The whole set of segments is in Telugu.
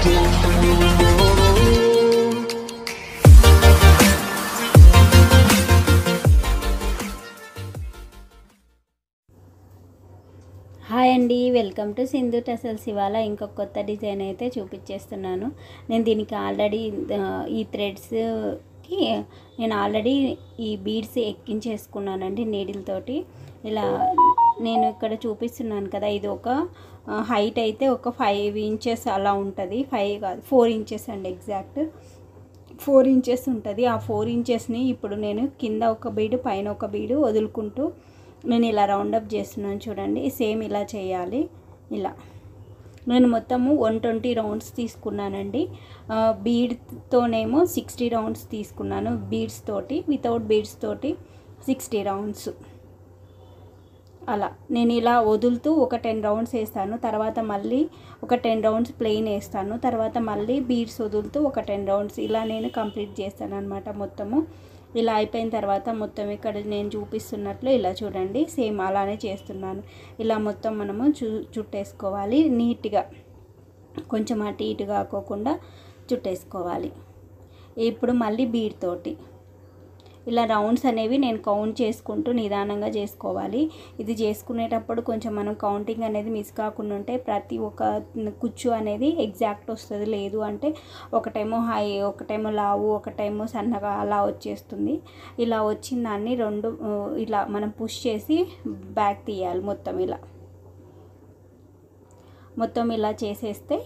హాయ్ అండి వెల్కమ్ టు సింధు టెసల్ ఇవాళ ఇంకొక కొత్త డిజైన్ అయితే చూపించేస్తున్నాను నేను దీనికి ఆల్రెడీ ఈ థ్రెడ్స్కి నేను ఆల్రెడీ ఈ బీడ్స్ ఎక్కించేసుకున్నానండి తోటి ఇలా నేను ఇక్కడ చూపిస్తున్నాను కదా ఇది ఒక హైట్ అయితే ఒక ఫైవ్ ఇంచెస్ అలా ఉంటుంది ఫైవ్ కాదు ఫోర్ ఇంచెస్ అండి ఎగ్జాక్ట్ ఫోర్ ఇంచెస్ ఉంటుంది ఆ ఫోర్ ఇంచెస్ని ఇప్పుడు నేను కింద ఒక బీడు పైన ఒక బీడు వదులుకుంటూ నేను ఇలా రౌండప్ చేస్తున్నాను చూడండి సేమ్ ఇలా చేయాలి ఇలా నేను మొత్తము వన్ ట్వంటీ రౌండ్స్ తీసుకున్నానండి బీడ్తోనేమో సిక్స్టీ రౌండ్స్ తీసుకున్నాను బీడ్స్ తోటి వితౌట్ బీడ్స్ తోటి సిక్స్టీ రౌండ్స్ అలా నేను ఇలా వదులుతూ ఒక టెన్ రౌండ్స్ వేస్తాను తర్వాత మళ్ళీ ఒక టెన్ రౌండ్స్ ప్లెయిన్ వేస్తాను తర్వాత మళ్ళీ బీడ్స్ వదులుతూ ఒక టెన్ రౌండ్స్ ఇలా నేను కంప్లీట్ చేస్తాను అనమాట మొత్తము ఇలా అయిపోయిన తర్వాత మొత్తం ఇక్కడ నేను చూపిస్తున్నట్లు ఇలా చూడండి సేమ్ అలానే చేస్తున్నాను ఇలా మొత్తం మనము చు చుట్టేసుకోవాలి నీట్గా కొంచెం అటు ఇటు కాకోకుండా చుట్టేసుకోవాలి ఇప్పుడు మళ్ళీ బీడ్ తోటి ఇలా రౌండ్స్ అనేవి నేను కౌంట్ చేసుకుంటూ నిదానంగా చేసుకోవాలి ఇది చేసుకునేటప్పుడు కొంచెం మనం కౌంటింగ్ అనేది మిస్ కాకుండా ఉంటే ప్రతి ఒక్క కుచ్చు అనేది ఎగ్జాక్ట్ వస్తుంది లేదు అంటే ఒకటేమో హై ఒకటేమో లావు ఒకటేమో సన్నగా అలా వచ్చేస్తుంది ఇలా వచ్చిన దాన్ని రెండు ఇలా మనం పుష్ చేసి బ్యాక్ తీయాలి మొత్తం ఇలా మొత్తం ఇలా చేసేస్తే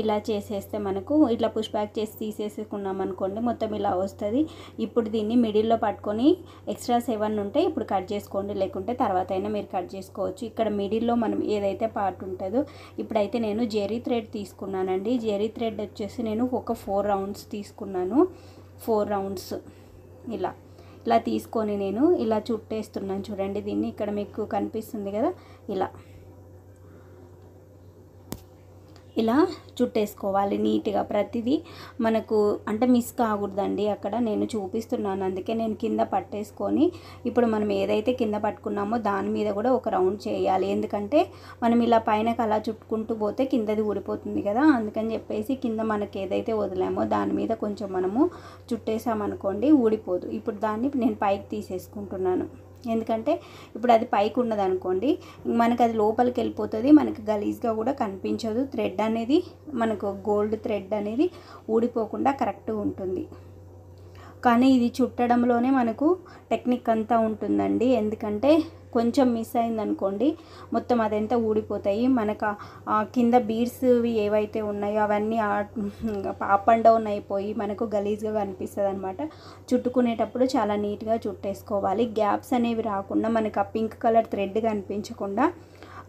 ఇలా చేసేస్తే మనకు ఇట్లా పుష్ బ్యాక్ చేసి తీసేసుకున్నాం అనుకోండి మొత్తం ఇలా వస్తుంది ఇప్పుడు దీన్ని మిడిల్లో పట్టుకొని ఎక్స్ట్రా సెవెన్ ఉంటే ఇప్పుడు కట్ చేసుకోండి లేకుంటే తర్వాత అయినా మీరు కట్ చేసుకోవచ్చు ఇక్కడ మిడిల్లో మనం ఏదైతే పార్ట్ ఉంటుందో ఇప్పుడైతే నేను జెరీ థ్రెడ్ తీసుకున్నానండి జెరీ థ్రెడ్ వచ్చేసి నేను ఒక ఫోర్ రౌండ్స్ తీసుకున్నాను ఫోర్ రౌండ్స్ ఇలా ఇలా తీసుకొని నేను ఇలా చుట్టేస్తున్నాను చూడండి దీన్ని ఇక్కడ మీకు కనిపిస్తుంది కదా ఇలా ఇలా చుట్టేసుకోవాలి నీట్గా ప్రతిదీ మనకు అంటే మిస్ కాకూడదండి అక్కడ నేను చూపిస్తున్నాను అందుకే నేను కింద పట్టేసుకొని ఇప్పుడు మనం ఏదైతే కింద పట్టుకున్నామో దాని మీద కూడా ఒక రౌండ్ చేయాలి ఎందుకంటే మనం ఇలా పైన అలా చుట్టుకుంటూ పోతే కిందది ఊడిపోతుంది కదా అందుకని చెప్పేసి కింద మనకి ఏదైతే వదిలామో దాని మీద కొంచెం మనము చుట్టేసామనుకోండి ఊడిపోదు ఇప్పుడు దాన్ని నేను పైకి తీసేసుకుంటున్నాను ఎందుకంటే ఇప్పుడు అది పైకి ఉన్నది అనుకోండి మనకు అది లోపలికి వెళ్ళిపోతుంది మనకు గలీజ్గా కూడా కనిపించదు థ్రెడ్ అనేది మనకు గోల్డ్ థ్రెడ్ అనేది ఊడిపోకుండా కరెక్ట్గా ఉంటుంది కానీ ఇది చుట్టడంలోనే మనకు టెక్నిక్ అంతా ఉంటుందండి ఎందుకంటే కొంచెం మిస్ అయిందనుకోండి మొత్తం అదంతా ఊడిపోతాయి మనకు కింద బీడ్స్ ఏవైతే ఉన్నాయో అవన్నీ అప్ అండ్ డౌన్ అయిపోయి మనకు గలీజ్గా కనిపిస్తుంది అనమాట చుట్టుకునేటప్పుడు చాలా నీట్గా చుట్టేసుకోవాలి గ్యాప్స్ అనేవి రాకుండా మనకు ఆ పింక్ కలర్ థ్రెడ్ కనిపించకుండా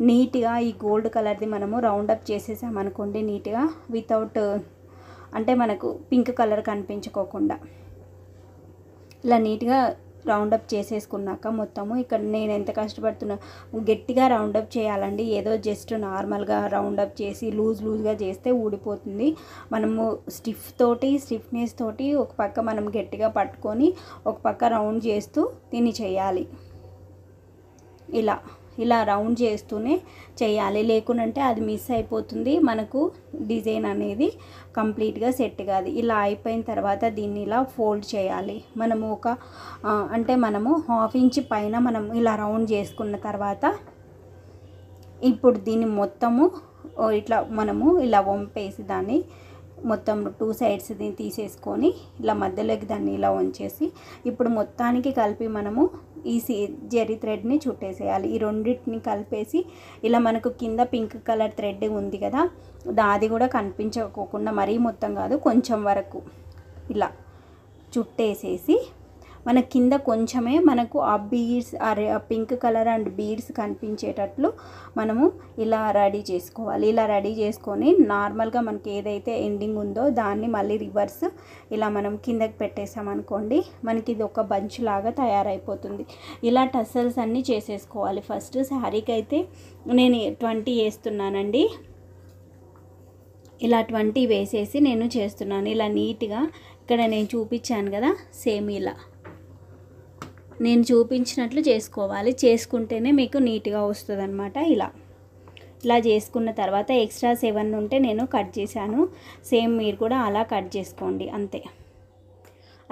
నీట్గా ఈ గోల్డ్ కలర్ది మనము రౌండప్ చేసేసామనుకోండి నీట్గా వితౌట్ అంటే మనకు పింక్ కలర్ కనిపించుకోకుండా ఇలా నీట్గా రౌండ్ అప్ చేసేసుకున్నాక మొత్తము ఇక్కడ నేను ఎంత కష్టపడుతున్నా గట్టిగా రౌండ్ అప్ చేయాలండి ఏదో జస్ట్ నార్మల్గా రౌండ్ అప్ చేసి లూజ్ లూజ్గా చేస్తే ఊడిపోతుంది మనము స్టిఫ్ తోటి స్టిఫ్నెస్ తోటి ఒక పక్క మనం గట్టిగా పట్టుకొని ఒక పక్క రౌండ్ చేస్తూ దీన్ని చేయాలి ఇలా ఇలా రౌండ్ చేస్తూనే చేయాలి లేకుంటే అది మిస్ అయిపోతుంది మనకు డిజైన్ అనేది కంప్లీట్గా సెట్ కాదు ఇలా అయిపోయిన తర్వాత దీన్ని ఇలా ఫోల్డ్ చేయాలి మనము ఒక అంటే మనము హాఫ్ ఇంచ్ పైన మనం ఇలా రౌండ్ చేసుకున్న తర్వాత ఇప్పుడు దీన్ని మొత్తము ఇట్లా మనము ఇలా వంపేసి దాన్ని మొత్తం టూ సైడ్స్ దీన్ని తీసేసుకొని ఇలా మధ్యలోకి దాన్ని ఇలా ఉంచేసి ఇప్పుడు మొత్తానికి కలిపి మనము ఈ జరీ థ్రెడ్ని చుట్టేసేయాలి ఈ రెండింటిని కలిపేసి ఇలా మనకు కింద పింక్ కలర్ థ్రెడ్ ఉంది కదా అది కూడా కనిపించకోకుండా మరీ మొత్తం కాదు కొంచెం వరకు ఇలా చుట్టేసేసి మన కింద కొంచెమే మనకు ఆ బీడ్స్ అరే పింక్ కలర్ అండ్ బీడ్స్ కనిపించేటట్లు మనము ఇలా రెడీ చేసుకోవాలి ఇలా రెడీ చేసుకొని నార్మల్గా మనకి ఏదైతే ఎండింగ్ ఉందో దాన్ని మళ్ళీ రివర్స్ ఇలా మనం కిందకి పెట్టేసామనుకోండి మనకి ఇది ఒక బంచ్ లాగా తయారైపోతుంది ఇలా టసల్స్ అన్నీ చేసేసుకోవాలి ఫస్ట్ శారీకి అయితే నేను ట్వంటీ వేస్తున్నానండి ఇలా ట్వంటీ వేసేసి నేను చేస్తున్నాను ఇలా నీట్గా ఇక్కడ నేను చూపించాను కదా సేమ్ ఇలా నేను చూపించినట్లు చేసుకోవాలి చేసుకుంటేనే మీకు నీట్గా వస్తుంది అనమాట ఇలా ఇలా చేసుకున్న తర్వాత ఎక్స్ట్రా సెవెన్ ఉంటే నేను కట్ చేశాను సేమ్ మీరు కూడా అలా కట్ చేసుకోండి అంతే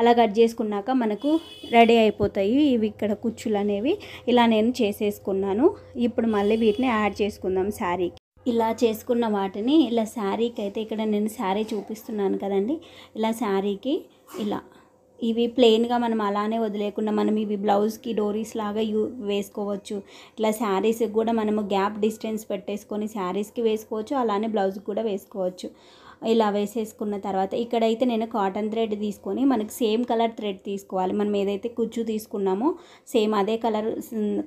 అలా కట్ చేసుకున్నాక మనకు రెడీ అయిపోతాయి ఇవి ఇక్కడ కుచ్చులు అనేవి ఇలా నేను చేసేసుకున్నాను ఇప్పుడు మళ్ళీ వీటిని యాడ్ చేసుకుందాం శారీకి ఇలా చేసుకున్న వాటిని ఇలా శారీకి అయితే ఇక్కడ నేను శారీ చూపిస్తున్నాను కదండి ఇలా శారీకి ఇలా ఇవి ప్లెయిన్గా మనం అలానే వదిలేకుండా మనం ఇవి బ్లౌజ్కి డోరీస్ లాగా యూ వేసుకోవచ్చు ఇట్లా శారీస్కి కూడా మనము గ్యాప్ డిస్టెన్స్ పెట్టేసుకొని శారీస్కి వేసుకోవచ్చు అలానే బ్లౌజ్కి కూడా వేసుకోవచ్చు ఇలా వేసేసుకున్న తర్వాత ఇక్కడైతే నేను కాటన్ థ్రెడ్ తీసుకొని మనకు సేమ్ కలర్ థ్రెడ్ తీసుకోవాలి మనం ఏదైతే కుచ్చు తీసుకున్నామో సేమ్ అదే కలర్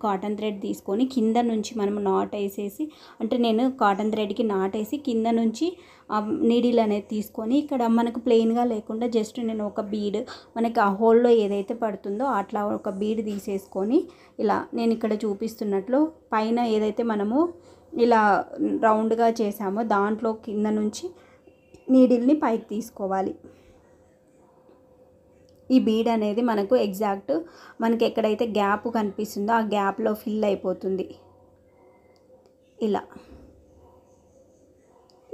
కాటన్ థ్రెడ్ తీసుకొని కింద నుంచి మనం నాట్ వేసేసి అంటే నేను కాటన్ థ్రెడ్కి నాట్ వేసి కింద నుంచి నీడిల్ అనేది తీసుకొని ఇక్కడ మనకు ప్లెయిన్గా లేకుండా జస్ట్ నేను ఒక బీడ్ మనకి ఆ హోల్లో ఏదైతే పడుతుందో అట్లా ఒక బీడ్ తీసేసుకొని ఇలా నేను ఇక్కడ చూపిస్తున్నట్లు పైన ఏదైతే మనము ఇలా రౌండ్గా చేసామో దాంట్లో కింద నుంచి నీడిల్ని పైకి తీసుకోవాలి ఈ బీడ్ అనేది మనకు ఎగ్జాక్ట్ మనకి ఎక్కడైతే గ్యాప్ కనిపిస్తుందో ఆ గ్యాప్లో ఫిల్ అయిపోతుంది ఇలా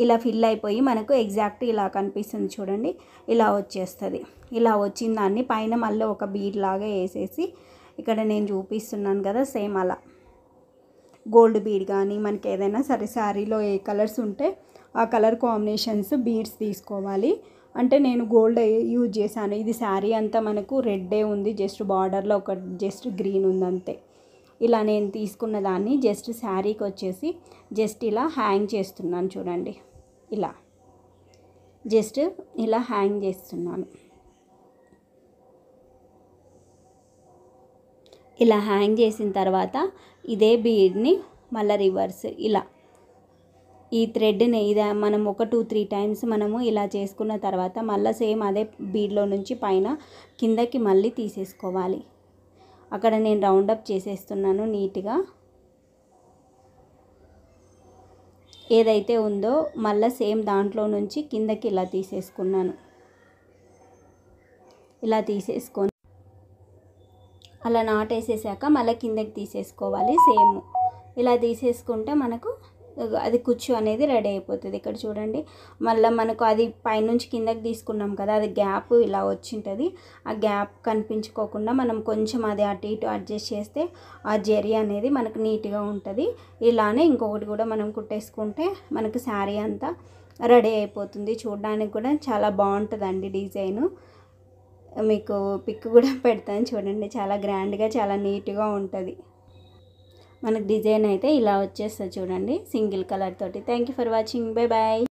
ఇలా ఫిల్ అయిపోయి మనకు ఎగ్జాక్ట్ ఇలా కనిపిస్తుంది చూడండి ఇలా వచ్చేస్తుంది ఇలా వచ్చిన దాన్ని పైన మళ్ళీ ఒక బీడ్ లాగా వేసేసి ఇక్కడ నేను చూపిస్తున్నాను కదా సేమ్ అలా గోల్డ్ బీడ్ కానీ మనకి ఏదైనా సరే శారీలో ఏ కలర్స్ ఉంటే ఆ కలర్ కాంబినేషన్స్ బీడ్స్ తీసుకోవాలి అంటే నేను గోల్డ్ యూజ్ చేశాను ఇది శారీ అంతా మనకు రెడ్డే ఉంది జస్ట్ బార్డర్లో ఒక జస్ట్ గ్రీన్ ఉంది అంతే ఇలా నేను తీసుకున్న దాన్ని జస్ట్ శారీకి వచ్చేసి జస్ట్ ఇలా హ్యాంగ్ చేస్తున్నాను చూడండి ఇలా జస్ట్ ఇలా హ్యాంగ్ చేస్తున్నాను ఇలా హ్యాంగ్ చేసిన తర్వాత ఇదే బీడ్ని మళ్ళీ రివర్స్ ఇలా ఈ థ్రెడ్ని ఇది మనం ఒక టూ త్రీ టైమ్స్ మనము ఇలా చేసుకున్న తర్వాత మళ్ళీ సేమ్ అదే బీడ్లో నుంచి పైన కిందకి మళ్ళీ తీసేసుకోవాలి అక్కడ నేను రౌండప్ చేసేస్తున్నాను నీట్గా ఏదైతే ఉందో మళ్ళీ సేమ్ దాంట్లో నుంచి కిందకి ఇలా తీసేసుకున్నాను ఇలా తీసేసుకొని అలా నాటేసేసాక మళ్ళీ కిందకి తీసేసుకోవాలి సేమ్ ఇలా తీసేసుకుంటే మనకు అది కుచ్చు అనేది రెడీ అయిపోతుంది ఇక్కడ చూడండి మళ్ళీ మనకు అది పైనుంచి కిందకి తీసుకున్నాం కదా అది గ్యాప్ ఇలా వచ్చింటుంది ఆ గ్యాప్ కనిపించుకోకుండా మనం కొంచెం అది అటు ఇటు అడ్జస్ట్ చేస్తే ఆ జెరీ అనేది మనకు నీట్గా ఉంటుంది ఇలానే ఇంకొకటి కూడా మనం కుట్టేసుకుంటే మనకు శారీ అంతా రెడీ అయిపోతుంది చూడడానికి కూడా చాలా బాగుంటుందండి డిజైను మీకు పిక్ కూడా పెడతాను చూడండి చాలా గ్రాండ్గా చాలా నీట్గా ఉంటుంది మనకు డిజైన్ అయితే ఇలా వచ్చేస్తుంది చూడండి సింగిల్ కలర్ తోటి thank you for watching bye bye